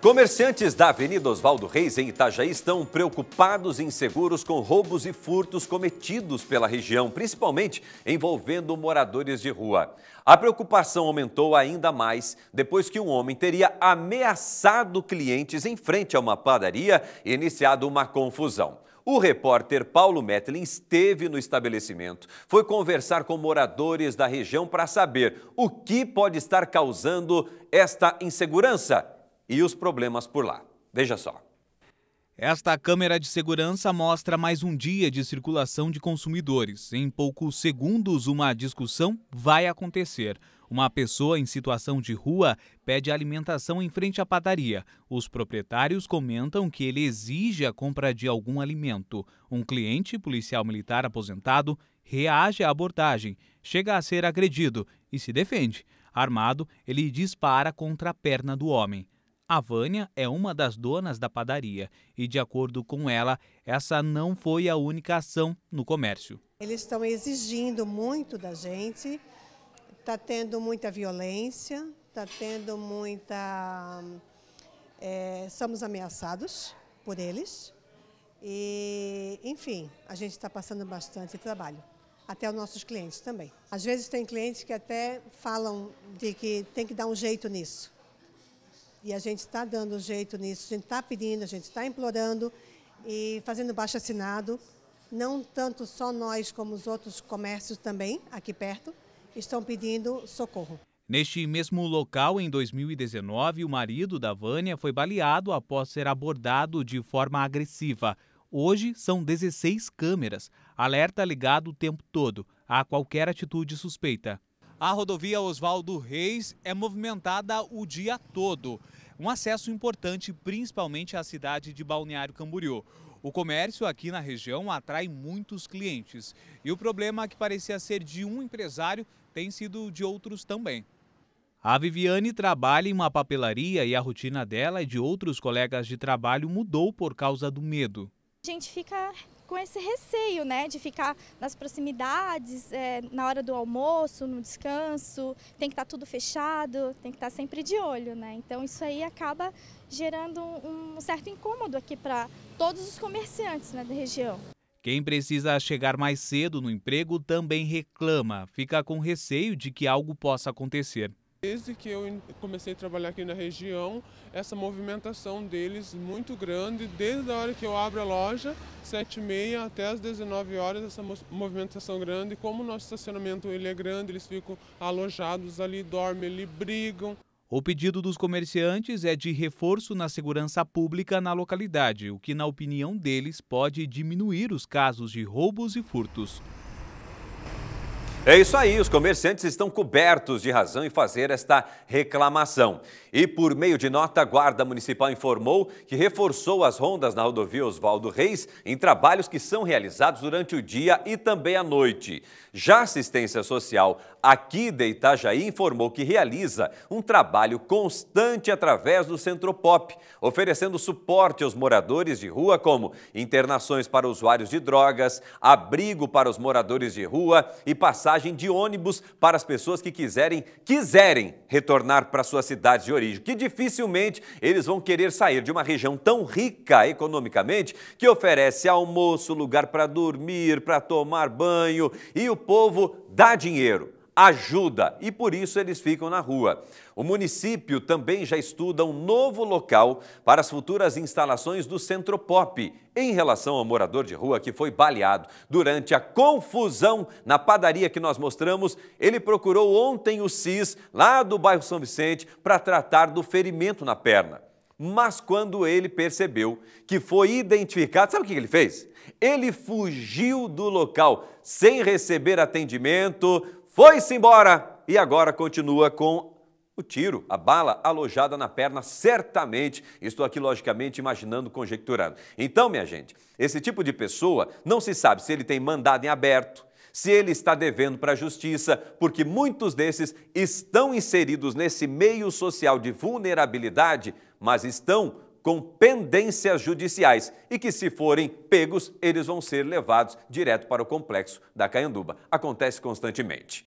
Comerciantes da Avenida Oswaldo Reis, em Itajaí, estão preocupados e inseguros com roubos e furtos cometidos pela região, principalmente envolvendo moradores de rua. A preocupação aumentou ainda mais depois que um homem teria ameaçado clientes em frente a uma padaria e iniciado uma confusão. O repórter Paulo Metlin esteve no estabelecimento, foi conversar com moradores da região para saber o que pode estar causando esta insegurança e os problemas por lá. Veja só. Esta câmera de segurança mostra mais um dia de circulação de consumidores. Em poucos segundos, uma discussão vai acontecer. Uma pessoa em situação de rua pede alimentação em frente à padaria. Os proprietários comentam que ele exige a compra de algum alimento. Um cliente, policial militar aposentado, reage à abordagem, chega a ser agredido e se defende. Armado, ele dispara contra a perna do homem. A Vânia é uma das donas da padaria e, de acordo com ela, essa não foi a única ação no comércio. Eles estão exigindo muito da gente, está tendo muita violência, está tendo muita. É, somos ameaçados por eles. E, enfim, a gente está passando bastante trabalho, até os nossos clientes também. Às vezes tem clientes que até falam de que tem que dar um jeito nisso e a gente está dando jeito nisso, a gente está pedindo, a gente está implorando e fazendo baixo assinado. Não tanto só nós, como os outros comércios também, aqui perto, estão pedindo socorro. Neste mesmo local, em 2019, o marido da Vânia foi baleado após ser abordado de forma agressiva. Hoje são 16 câmeras, alerta ligado o tempo todo a qualquer atitude suspeita. A rodovia Oswaldo Reis é movimentada o dia todo. Um acesso importante, principalmente à cidade de Balneário Camboriú. O comércio aqui na região atrai muitos clientes. E o problema que parecia ser de um empresário tem sido de outros também. A Viviane trabalha em uma papelaria e a rotina dela e de outros colegas de trabalho mudou por causa do medo. A gente fica com esse receio, né, de ficar nas proximidades, é, na hora do almoço, no descanso, tem que estar tá tudo fechado, tem que estar tá sempre de olho, né? Então isso aí acaba gerando um certo incômodo aqui para todos os comerciantes né, da região. Quem precisa chegar mais cedo no emprego também reclama, fica com receio de que algo possa acontecer. Desde que eu comecei a trabalhar aqui na região, essa movimentação deles muito grande, desde a hora que eu abro a loja, 7h30 até as 19 horas, essa movimentação grande. Como o nosso estacionamento ele é grande, eles ficam alojados ali, dormem ali, brigam. O pedido dos comerciantes é de reforço na segurança pública na localidade, o que, na opinião deles, pode diminuir os casos de roubos e furtos. É isso aí, os comerciantes estão cobertos de razão em fazer esta reclamação. E por meio de nota, a Guarda Municipal informou que reforçou as rondas na rodovia Oswaldo Reis em trabalhos que são realizados durante o dia e também à noite. Já a assistência social aqui de Itajaí informou que realiza um trabalho constante através do Centro Pop, oferecendo suporte aos moradores de rua, como internações para usuários de drogas, abrigo para os moradores de rua e passar passagem de ônibus para as pessoas que quiserem, quiserem retornar para suas cidades de origem, que dificilmente eles vão querer sair de uma região tão rica economicamente que oferece almoço, lugar para dormir, para tomar banho e o povo dá dinheiro ajuda e por isso eles ficam na rua. O município também já estuda um novo local para as futuras instalações do Centro Pop em relação ao morador de rua que foi baleado durante a confusão na padaria que nós mostramos. Ele procurou ontem o CIS lá do bairro São Vicente para tratar do ferimento na perna. Mas quando ele percebeu que foi identificado, sabe o que ele fez? Ele fugiu do local sem receber atendimento, foi-se embora e agora continua com o tiro, a bala alojada na perna, certamente. Estou aqui, logicamente, imaginando, conjecturando. Então, minha gente, esse tipo de pessoa não se sabe se ele tem mandado em aberto, se ele está devendo para a justiça, porque muitos desses estão inseridos nesse meio social de vulnerabilidade, mas estão com pendências judiciais e que, se forem pegos, eles vão ser levados direto para o complexo da Caianduba. Acontece constantemente.